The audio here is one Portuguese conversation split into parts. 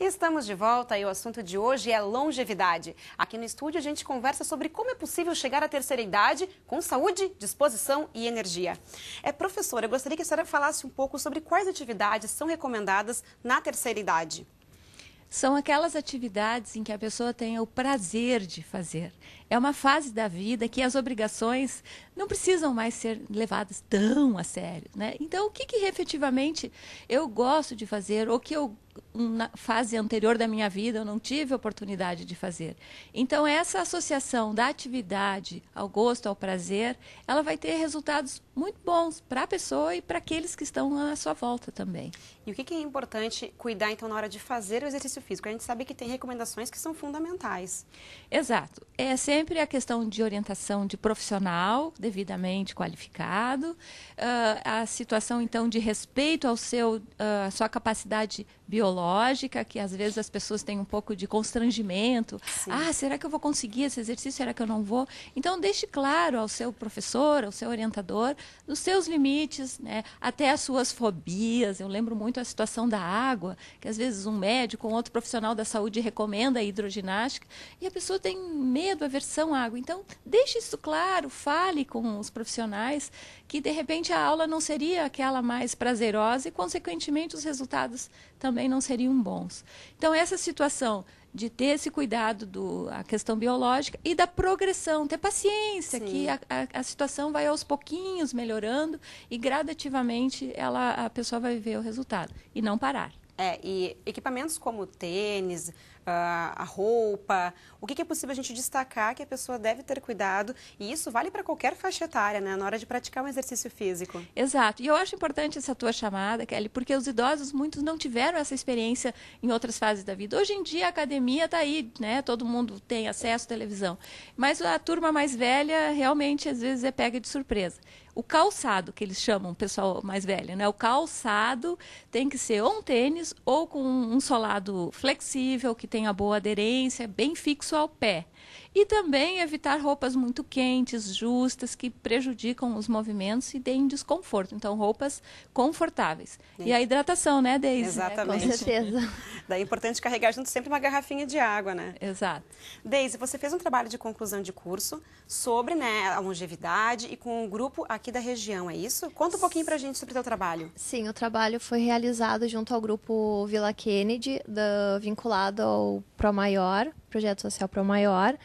Estamos de volta e o assunto de hoje é longevidade. Aqui no estúdio a gente conversa sobre como é possível chegar à terceira idade com saúde, disposição e energia. É, professora, eu gostaria que a senhora falasse um pouco sobre quais atividades são recomendadas na terceira idade. São aquelas atividades em que a pessoa tenha o prazer de fazer. É uma fase da vida que as obrigações não precisam mais ser levadas tão a sério. Né? Então, o que, que efetivamente eu gosto de fazer, ou que eu na fase anterior da minha vida eu não tive oportunidade de fazer. Então essa associação da atividade ao gosto, ao prazer, ela vai ter resultados muito bons para a pessoa e para aqueles que estão à sua volta também. E o que é importante cuidar então na hora de fazer o exercício físico? A gente sabe que tem recomendações que são fundamentais. Exato. É sempre a questão de orientação de profissional devidamente qualificado, uh, a situação então de respeito ao seu, uh, ah, à sua capacidade biológica lógica, que às vezes as pessoas têm um pouco de constrangimento. Sim. Ah, será que eu vou conseguir esse exercício? Será que eu não vou? Então, deixe claro ao seu professor, ao seu orientador, os seus limites, né? até as suas fobias. Eu lembro muito a situação da água, que às vezes um médico ou outro profissional da saúde recomenda a hidroginástica e a pessoa tem medo, aversão à água. Então, deixe isso claro, fale com os profissionais que de repente a aula não seria aquela mais prazerosa e, consequentemente, os resultados também não seriam seriam bons. Então, essa situação de ter esse cuidado da questão biológica e da progressão, ter paciência, Sim. que a, a, a, situação vai aos pouquinhos melhorando e gradativamente ela, a pessoa vai ver o resultado e não parar. É, e equipamentos como tênis, ah, a roupa, o que é possível a gente destacar que a pessoa deve ter cuidado, e isso vale para qualquer faixa etária, né, na hora de praticar um exercício físico. Exato, e eu acho importante essa tua chamada, Kelly, porque os idosos, muitos não tiveram essa experiência em outras fases da vida. Hoje em dia a academia está aí, né, todo mundo tem acesso à televisão, mas a turma mais velha realmente às vezes é pega de surpresa. O calçado, que eles chamam, o pessoal mais velho, né? O calçado tem que ser ou um tênis ou com um solado flexível, que tenha boa aderência, bem fixo ao pé. E também evitar roupas muito quentes, justas, que prejudicam os movimentos e deem desconforto. Então, roupas confortáveis. É. E a hidratação, né, Deise? Exatamente. É, com certeza. Daí é importante carregar junto sempre uma garrafinha de água, né? Exato. Deise, você fez um trabalho de conclusão de curso sobre né, a longevidade e com um grupo aqui da região, é isso? Conta um pouquinho pra gente sobre o teu trabalho. Sim, o trabalho foi realizado junto ao grupo Vila Kennedy, da, vinculado ao Pro Maior, projeto social Pro Maior,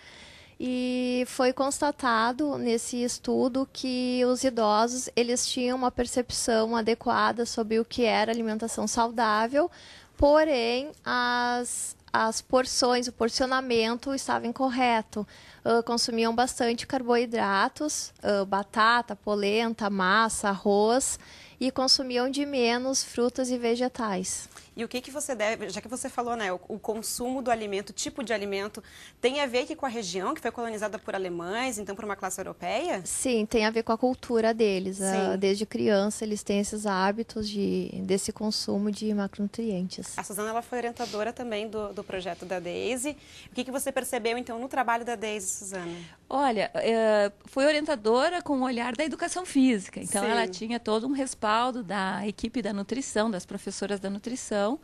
e foi constatado nesse estudo que os idosos eles tinham uma percepção adequada sobre o que era alimentação saudável, porém as as porções, o porcionamento estava incorreto. Uh, consumiam bastante carboidratos, uh, batata, polenta, massa, arroz e consumiam de menos frutas e vegetais. E o que, que você deve, já que você falou, né, o, o consumo do alimento, tipo de alimento, tem a ver aqui com a região que foi colonizada por alemães, então por uma classe europeia? Sim, tem a ver com a cultura deles. A, ah, desde criança eles têm esses hábitos de, desse consumo de macronutrientes. A Suzana ela foi orientadora também do, do projeto da Daisy. O que, que você percebeu então no trabalho da Daisy, Suzana? Olha, é, foi orientadora com o olhar da educação física, então Sim. ela tinha todo um respaldo respaldo da equipe da nutrição, das professoras da nutrição,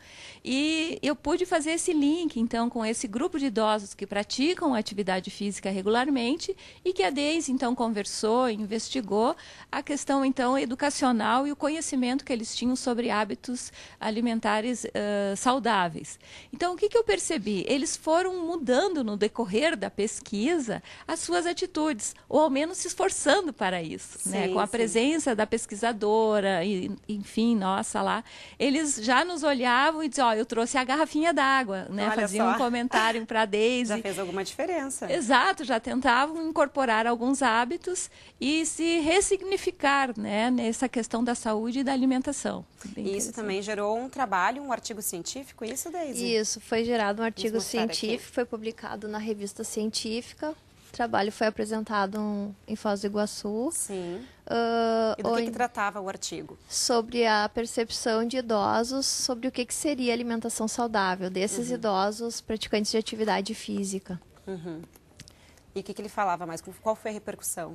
e eu pude fazer esse link, então, com esse grupo de idosos que praticam atividade física regularmente e que a Deise, então, conversou, investigou a questão, então, educacional e o conhecimento que eles tinham sobre hábitos alimentares uh, saudáveis. Então, o que, que eu percebi? Eles foram mudando no decorrer da pesquisa as suas atitudes, ou ao menos se esforçando para isso, né? sim, né? com a sim. presença da pesquisadora, e, enfim, nossa lá, eles já nos olhavam e diziam, ó, oh, eu trouxe a garrafinha d'água, né? Olha Faziam só. um comentário para a Deise. já fez alguma diferença. Exato, já tentavam incorporar alguns hábitos e se ressignificar, né, nessa questão da saúde e da alimentação. isso também gerou um trabalho, um artigo científico, isso, Deise? Isso, foi gerado um artigo científico, aqui. foi publicado na revista científica, trabalho foi apresentado em Foz do Iguaçu. Sim. Uh, e do que, que, tratava o artigo? Sobre a percepção de idosos sobre o que, que seria alimentação saudável desses uhum. idosos praticantes de atividade física. Uhum. E o que, que, ele falava mais? Qual foi a repercussão?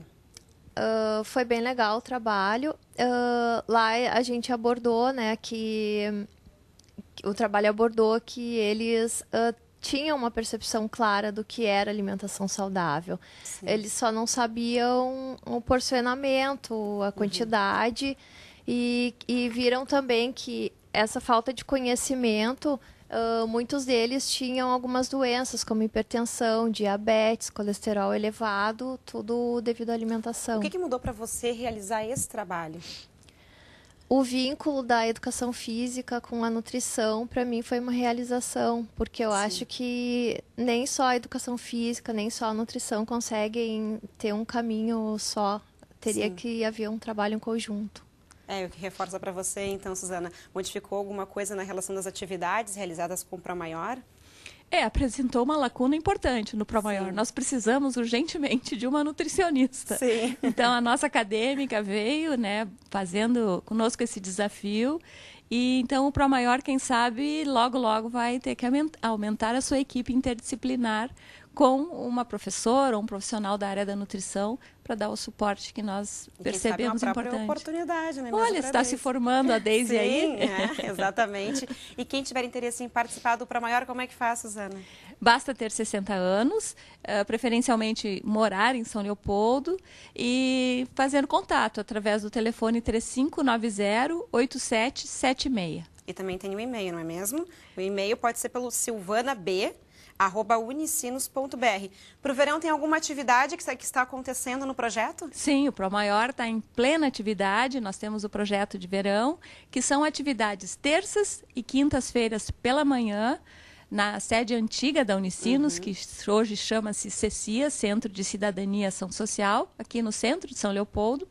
Uh, foi bem legal o trabalho. Uh, lá a gente abordou, né, que o trabalho abordou que eles uh, tinham uma percepção clara do que era alimentação saudável. Sim. Eles só não sabiam o porcionamento, a uhum. quantidade, uhum. e, e viram também que essa falta de conhecimento. Uh, muitos deles tinham algumas doenças, como hipertensão, diabetes, colesterol elevado, tudo devido à alimentação. O que, que mudou para você realizar esse trabalho? o vínculo da educação física com a nutrição, para mim, foi uma realização, porque eu Sim. acho que nem só a educação física, nem só a nutrição conseguem ter um caminho só. Teria Sim. que haver um trabalho em conjunto. É, o que reforça para você, então, Suzana, modificou alguma coisa na relação das atividades realizadas com o Pró Maior? É, apresentou uma lacuna importante no Promaior. Maior. Nós precisamos urgentemente de uma nutricionista. Sim. Então a nossa acadêmica veio, né, fazendo conosco esse desafio. E então o Promaior, Maior, quem sabe, logo logo vai ter que aumentar a sua equipe interdisciplinar com uma professora ou um profissional da área da nutrição para dar o suporte que nós percebemos Quem sabe importante. oportunidade, né? Olha, está se formando a Deise Sim, aí. É, exatamente. E quem tiver interesse em participar do Para Maior, como é que faz, Suzana? Basta ter 60 anos, eh, preferencialmente morar em São Leopoldo e fazendo contato através do telefone 3590-8776. E também tem o um e-mail, não é mesmo? O e-mail pode ser pelo silvanab, unicinos.br. Para o verão, tem alguma atividade que está acontecendo no projeto? Sim, o ProMaior está em plena atividade. Nós temos o projeto de verão, que são atividades terças e quintas-feiras pela manhã na sede antiga da Unicinos, uhum. que hoje chama-se CECIA, Centro de Cidadania e Ação Social, aqui no centro de São Leopoldo.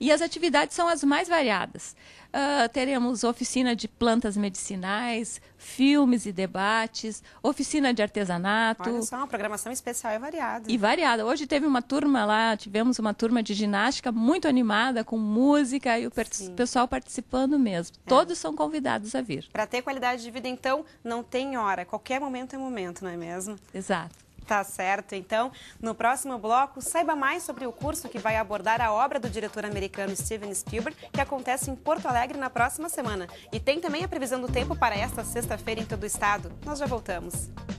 E as atividades são as mais variadas. Uh, teremos oficina de plantas medicinais, filmes e debates, oficina de artesanato. Olha só, uma programação especial e variada. E variada. Hoje teve uma turma lá, tivemos uma turma de ginástica muito animada, com música e o Sim. pessoal participando mesmo. É. Todos são convidados a vir. Para ter qualidade de vida, então, não tem hora. Qualquer momento é momento, não é mesmo? Exato. Tá certo, então, no próximo bloco, saiba mais sobre o curso que vai abordar a obra do diretor americano Steven Spielberg, que acontece em Porto Alegre na próxima semana. E tem também a previsão do tempo para esta sexta-feira em todo o estado. Nós já voltamos.